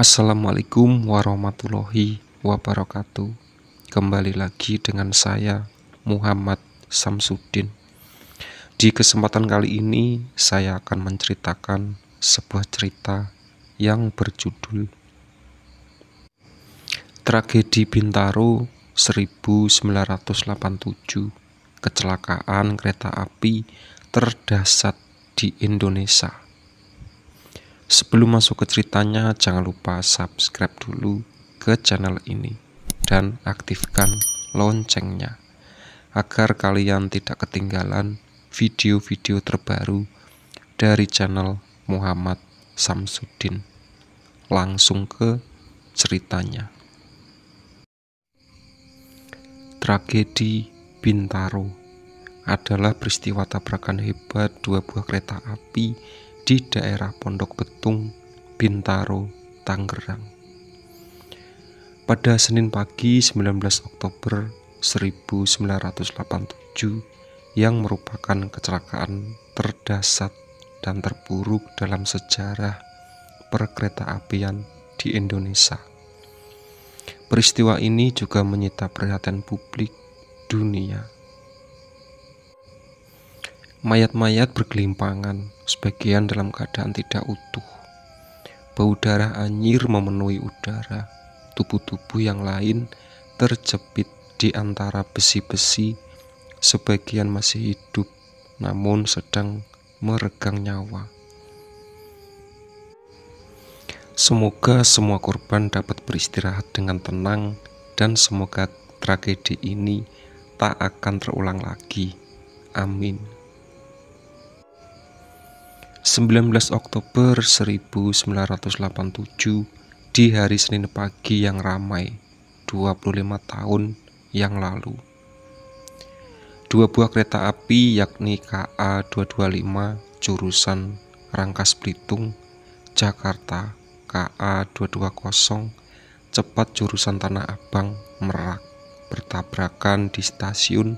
Assalamualaikum warahmatullahi wabarakatuh. Kembali lagi dengan saya Muhammad Samsudin. Di kesempatan kali ini saya akan menceritakan sebuah cerita yang berjudul Tragedi Bintaro 1987 Kecelakaan kereta api terdasar di Indonesia. Sebelum masuk ke ceritanya, jangan lupa subscribe dulu ke channel ini dan aktifkan loncengnya agar kalian tidak ketinggalan video-video terbaru dari channel Muhammad Samsudin. Langsung ke ceritanya. Tragedi Bintaro adalah peristiwa tabrakan hebat dua buah kereta api di daerah Pondok Betung, Bintaro, Tangerang. Pada Senin pagi 19 Oktober 1987 yang merupakan kecelakaan terdasar dan terburuk dalam sejarah perkeretaapian di Indonesia. Peristiwa ini juga menyita perhatian publik dunia. Mayat-mayat bergelimpangan, sebagian dalam keadaan tidak utuh. Bau darah anyir memenuhi udara. Tubuh-tubuh yang lain terjepit di antara besi-besi, sebagian masih hidup namun sedang meregang nyawa. Semoga semua korban dapat beristirahat dengan tenang dan semoga tragedi ini tak akan terulang lagi. Amin. 19 Oktober 1987 di hari Senin pagi yang ramai 25 tahun yang lalu. Dua buah kereta api yakni KA 225 jurusan Rangkas Belitung, Jakarta, KA 220 cepat jurusan Tanah Abang, Merak bertabrakan di stasiun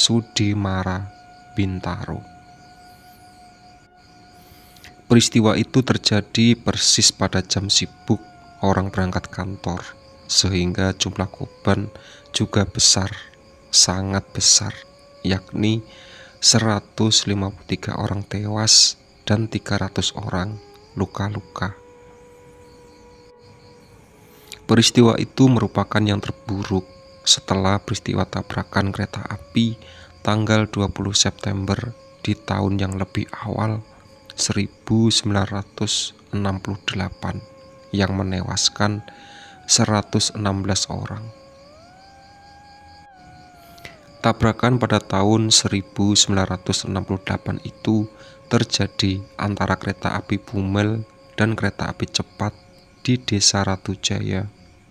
Sudimara Bintaro. Peristiwa itu terjadi persis pada jam sibuk orang berangkat kantor, sehingga jumlah korban juga besar, sangat besar, yakni 153 orang tewas dan 300 orang luka-luka. Peristiwa itu merupakan yang terburuk setelah peristiwa tabrakan kereta api tanggal 20 September di tahun yang lebih awal 1968 yang menewaskan 116 orang. Tabrakan pada tahun 1968 itu terjadi antara kereta api Bumel dan kereta api cepat di Desa Ratu Jaya,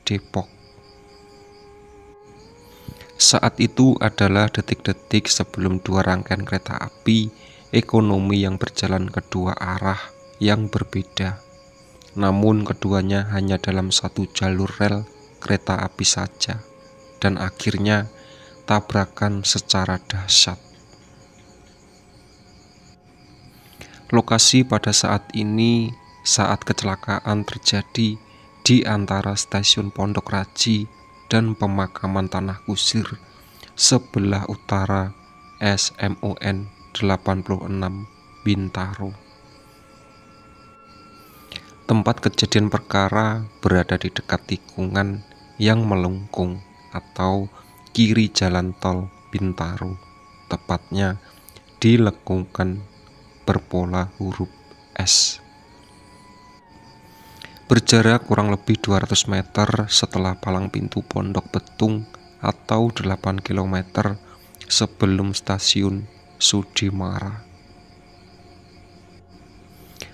Depok. Saat itu adalah detik-detik sebelum dua rangkaian kereta api ekonomi yang berjalan kedua arah yang berbeda. Namun keduanya hanya dalam satu jalur rel kereta api saja dan akhirnya tabrakan secara dahsyat. Lokasi pada saat ini saat kecelakaan terjadi di antara stasiun Pondok Raji dan pemakaman Tanah Kusir sebelah utara SMON. Bintaro. Tempat kejadian perkara berada di dekat tikungan yang melengkung atau kiri jalan tol Bintaro, tepatnya di lengkungan berpola huruf S. Berjarak kurang lebih 200 meter setelah palang pintu Pondok Betung atau 8 km sebelum stasiun Sudi marah.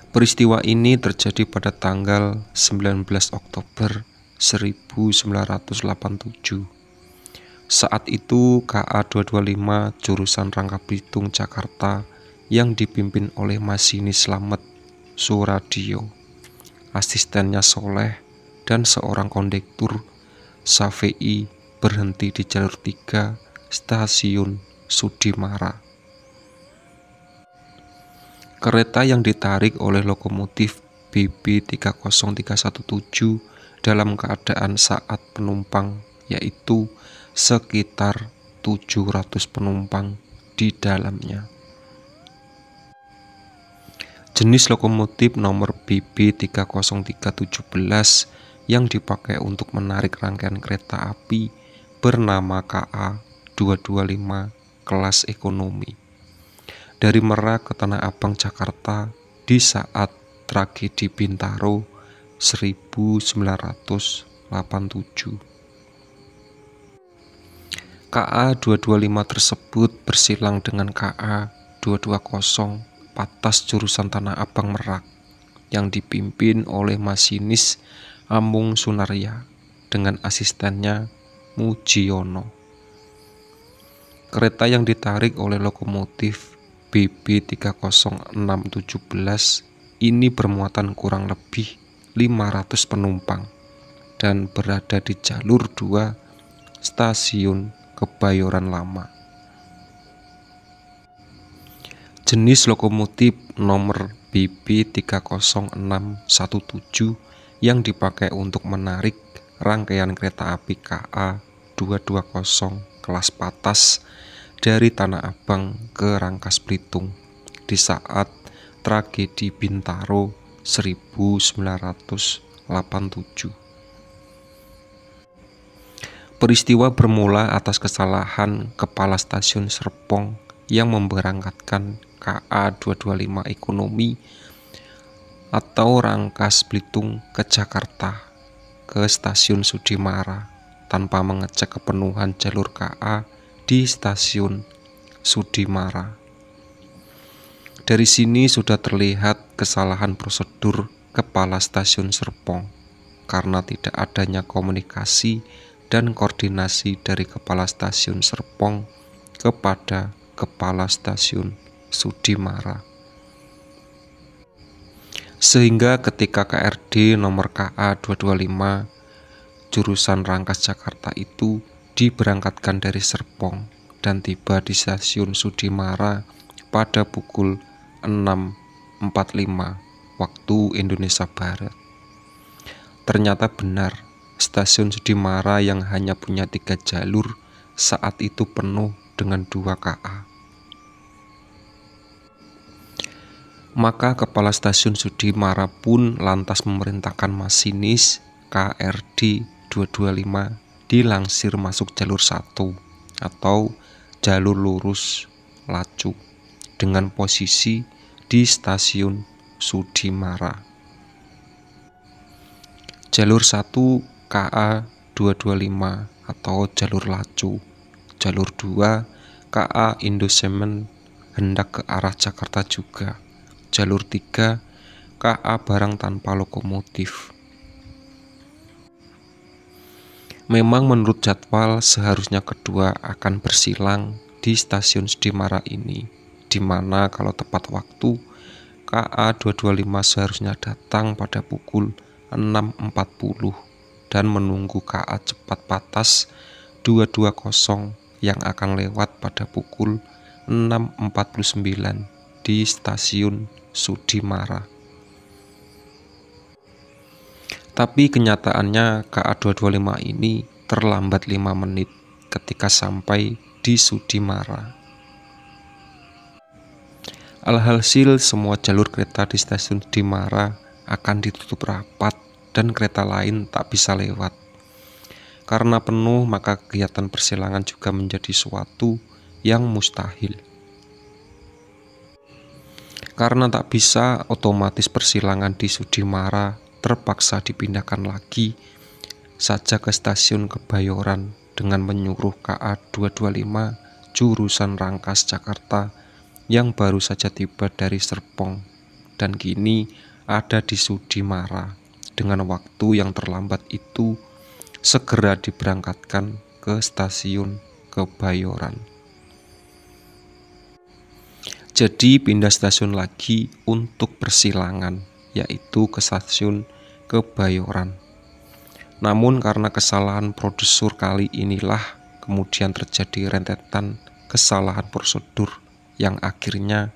Peristiwa ini terjadi pada tanggal 19 Oktober 1987. Saat itu KA 225 jurusan Rangka Bitung Jakarta yang dipimpin oleh Masini Slamet Suradio, asistennya Soleh dan seorang kondektur Safei berhenti di jalur 3 stasiun Sudimara. Kereta yang ditarik oleh lokomotif BB 30317 dalam keadaan saat penumpang yaitu sekitar 700 penumpang di dalamnya. Jenis lokomotif nomor BB 30317 yang dipakai untuk menarik rangkaian kereta api bernama KA 225 kelas ekonomi dari Merak ke Tanah Abang Jakarta di saat tragedi Bintaro 1987. KA 225 tersebut bersilang dengan KA 220 patas jurusan Tanah Abang Merak yang dipimpin oleh masinis Amung Sunarya dengan asistennya Mujiono. Kereta yang ditarik oleh lokomotif BB 30617 ini bermuatan kurang lebih 500 penumpang dan berada di jalur 2 stasiun Kebayoran Lama. Jenis lokomotif nomor BB 30617 yang dipakai untuk menarik rangkaian kereta api KA 220 kelas patas dari Tanah Abang ke Rangkas Belitung di saat tragedi Bintaro 1987. Peristiwa bermula atas kesalahan kepala stasiun Serpong yang memberangkatkan KA 225 ekonomi atau Rangkas Belitung ke Jakarta ke stasiun Sudimara tanpa mengecek kepenuhan jalur KA di stasiun Sudimara. Dari sini sudah terlihat kesalahan prosedur kepala stasiun Serpong karena tidak adanya komunikasi dan koordinasi dari kepala stasiun Serpong kepada kepala stasiun Sudimara. Sehingga ketika KRD nomor KA 225 jurusan Rangkas Jakarta itu diberangkatkan dari Serpong dan tiba di stasiun Sudimara pada pukul 6.45 waktu Indonesia Barat. Ternyata benar, stasiun Sudimara yang hanya punya tiga jalur saat itu penuh dengan dua KA. Maka kepala stasiun Sudimara pun lantas memerintahkan masinis KRD 225 dilangsir masuk jalur satu atau jalur lurus Lacu dengan posisi di stasiun Sudimara. Jalur 1 KA 225 atau jalur Lacu. Jalur 2 KA Indosemen hendak ke arah Jakarta juga. Jalur 3 KA barang tanpa lokomotif. Memang menurut jadwal seharusnya kedua akan bersilang di stasiun Sudimara ini, di mana kalau tepat waktu KA225 seharusnya datang pada pukul 6.40 dan menunggu KA cepat patas 220 yang akan lewat pada pukul 6.49 di stasiun Sudimara. Tapi kenyataannya KA225 ini terlambat 5 menit ketika sampai di Sudimara. Alhasil semua jalur kereta di stasiun Sudimara akan ditutup rapat dan kereta lain tak bisa lewat. Karena penuh maka kegiatan persilangan juga menjadi suatu yang mustahil. Karena tak bisa, otomatis persilangan di Sudimara terpaksa dipindahkan lagi saja ke stasiun Kebayoran dengan menyuruh KA 225 jurusan Rangkas Jakarta yang baru saja tiba dari Serpong dan kini ada di Sudimara dengan waktu yang terlambat itu segera diberangkatkan ke stasiun Kebayoran. Jadi pindah stasiun lagi untuk persilangan yaitu ke stasiun Kebayoran. Namun karena kesalahan prosedur kali inilah kemudian terjadi rentetan kesalahan prosedur yang akhirnya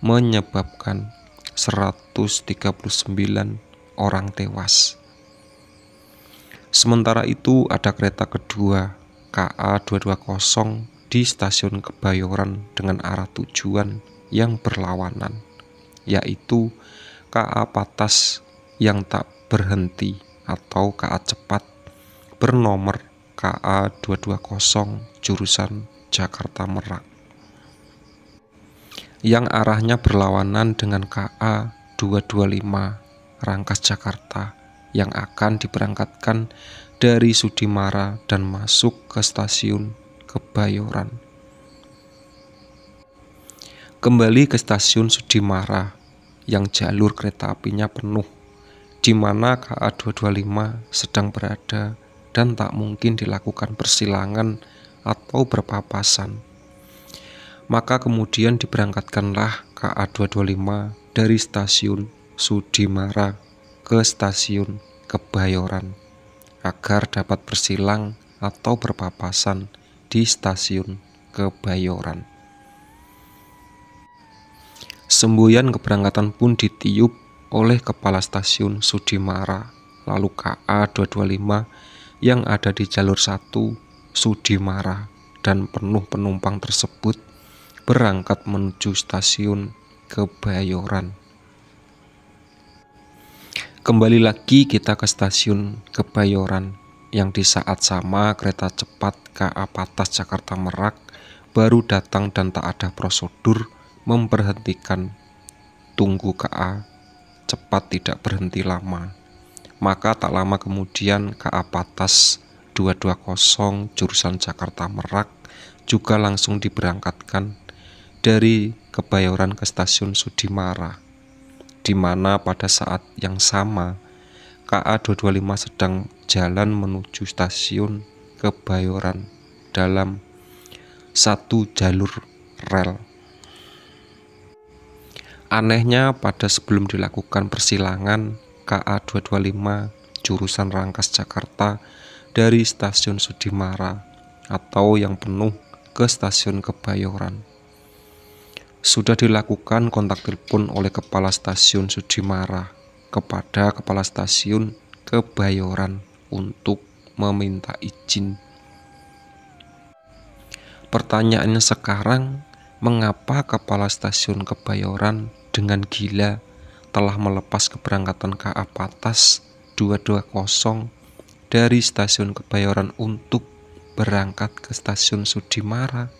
menyebabkan 139 orang tewas. Sementara itu ada kereta kedua KA220 di stasiun Kebayoran dengan arah tujuan yang berlawanan, yaitu KA Patas yang tak berhenti atau KA cepat bernomor KA 220 jurusan Jakarta Merak yang arahnya berlawanan dengan KA 225 Rangkas Jakarta yang akan diberangkatkan dari Sudimara dan masuk ke stasiun Kebayoran. Kembali ke stasiun Sudimara yang jalur kereta apinya penuh di mana KA225 sedang berada dan tak mungkin dilakukan persilangan atau berpapasan. Maka kemudian diberangkatkanlah KA225 dari stasiun Sudimara ke stasiun Kebayoran agar dapat bersilang atau berpapasan di stasiun Kebayoran. Semboyan keberangkatan pun ditiup oleh Kepala Stasiun Sudimara, lalu KA 225 yang ada di jalur 1 Sudimara dan penuh penumpang tersebut berangkat menuju stasiun Kebayoran. Kembali lagi kita ke stasiun Kebayoran yang di saat sama kereta cepat KA Patas Jakarta Merak baru datang dan tak ada prosedur memperhentikan tunggu KA cepat tidak berhenti lama. Maka tak lama kemudian KA Patas 220 jurusan Jakarta Merak juga langsung diberangkatkan dari Kebayoran ke stasiun Sudimara di mana pada saat yang sama KA 225 sedang jalan menuju stasiun Kebayoran dalam satu jalur rel. Anehnya pada sebelum dilakukan persilangan KA225 jurusan Rangkas Jakarta dari stasiun Sudimara atau yang penuh ke stasiun Kebayoran. Sudah dilakukan kontak telepon oleh kepala stasiun Sudimara kepada kepala stasiun Kebayoran untuk meminta izin. Pertanyaannya sekarang, mengapa kepala stasiun Kebayoran dengan gila telah melepas keberangkatan KA Patas 220 dari stasiun Kebayoran untuk berangkat ke stasiun Sudimara.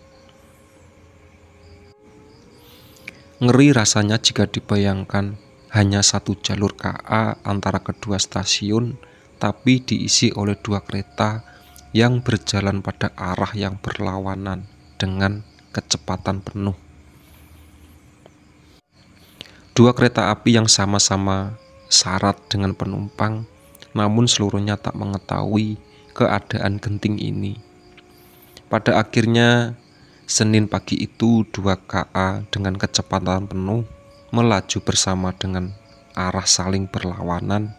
Ngeri rasanya jika dibayangkan hanya satu jalur KA antara kedua stasiun tapi diisi oleh dua kereta yang berjalan pada arah yang berlawanan dengan kecepatan penuh dua kereta api yang sama-sama syarat dengan penumpang, namun seluruhnya tak mengetahui keadaan genting ini. Pada akhirnya, Senin pagi itu, dua KA dengan kecepatan penuh melaju bersama dengan arah saling berlawanan,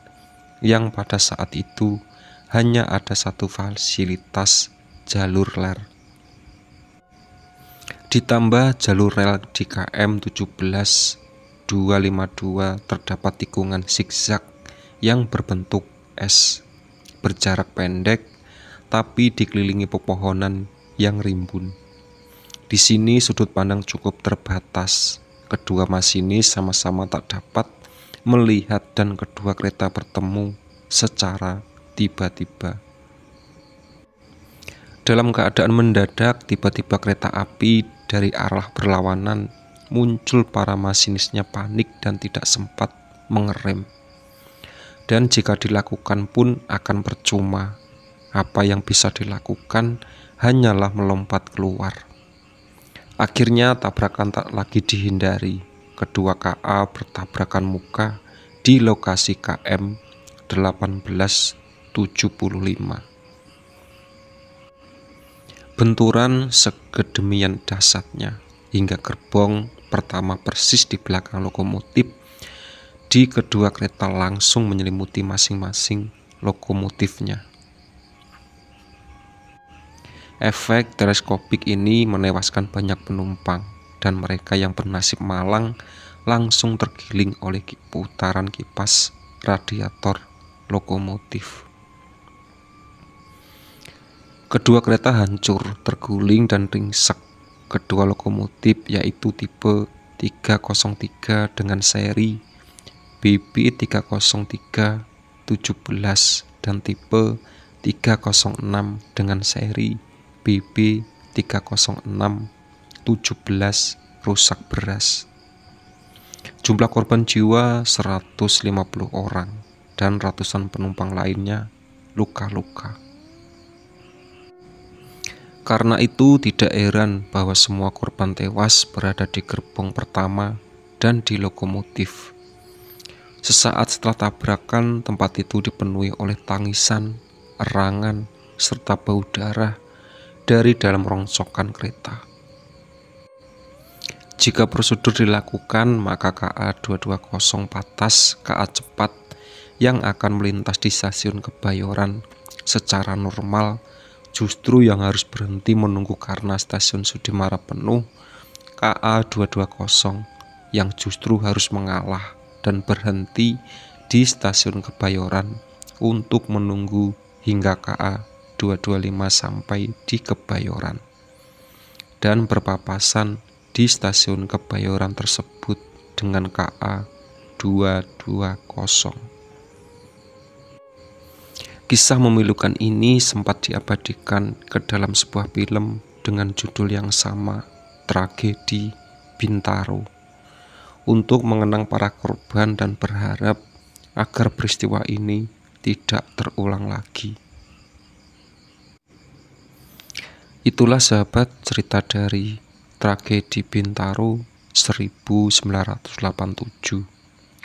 yang pada saat itu hanya ada satu fasilitas jalur rel ditambah jalur rel di KM 17 252 terdapat tikungan zigzag yang berbentuk S berjarak pendek tapi dikelilingi pepohonan yang rimbun. Di sini sudut pandang cukup terbatas. Kedua masinis sama-sama tak dapat melihat dan kedua kereta bertemu secara tiba-tiba. Dalam keadaan mendadak, tiba-tiba kereta api dari arah berlawanan muncul para masinisnya panik dan tidak sempat mengerem. Dan jika dilakukan pun akan percuma. Apa yang bisa dilakukan hanyalah melompat keluar. Akhirnya tabrakan tak lagi dihindari. Kedua KA bertabrakan muka di lokasi KM 1875 benturan segedemian dasarnya hingga gerbong pertama persis di belakang lokomotif di kedua kereta langsung menyelimuti masing-masing lokomotifnya. Efek teleskopik ini menewaskan banyak penumpang dan mereka yang bernasib malang langsung tergiling oleh putaran kipas radiator lokomotif. Kedua kereta hancur, terguling dan ringsek kedua lokomotif yaitu tipe 303 dengan seri BB 303 17 dan tipe 306 dengan seri BB 306 17 rusak beras. Jumlah korban jiwa 150 orang dan ratusan penumpang lainnya luka-luka. Karena itu tidak heran bahwa semua korban tewas berada di gerbong pertama dan di lokomotif. Sesaat setelah tabrakan, tempat itu dipenuhi oleh tangisan, erangan, serta bau darah dari dalam rongsokan kereta. Jika prosedur dilakukan, maka KA 220 patas KA cepat yang akan melintas di stasiun Kebayoran secara normal justru yang harus berhenti menunggu karena stasiun Sudimara penuh KA 220 yang justru harus mengalah dan berhenti di stasiun Kebayoran untuk menunggu hingga KA 225 sampai di Kebayoran dan berpapasan di stasiun Kebayoran tersebut dengan KA 220. Kisah memilukan ini sempat diabadikan ke dalam sebuah film dengan judul yang sama, Tragedi Bintaro, untuk mengenang para korban dan berharap agar peristiwa ini tidak terulang lagi. Itulah sahabat cerita dari tragedi Bintaro 1987,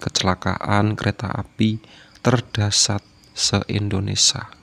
kecelakaan kereta api terdasat se-Indonesia.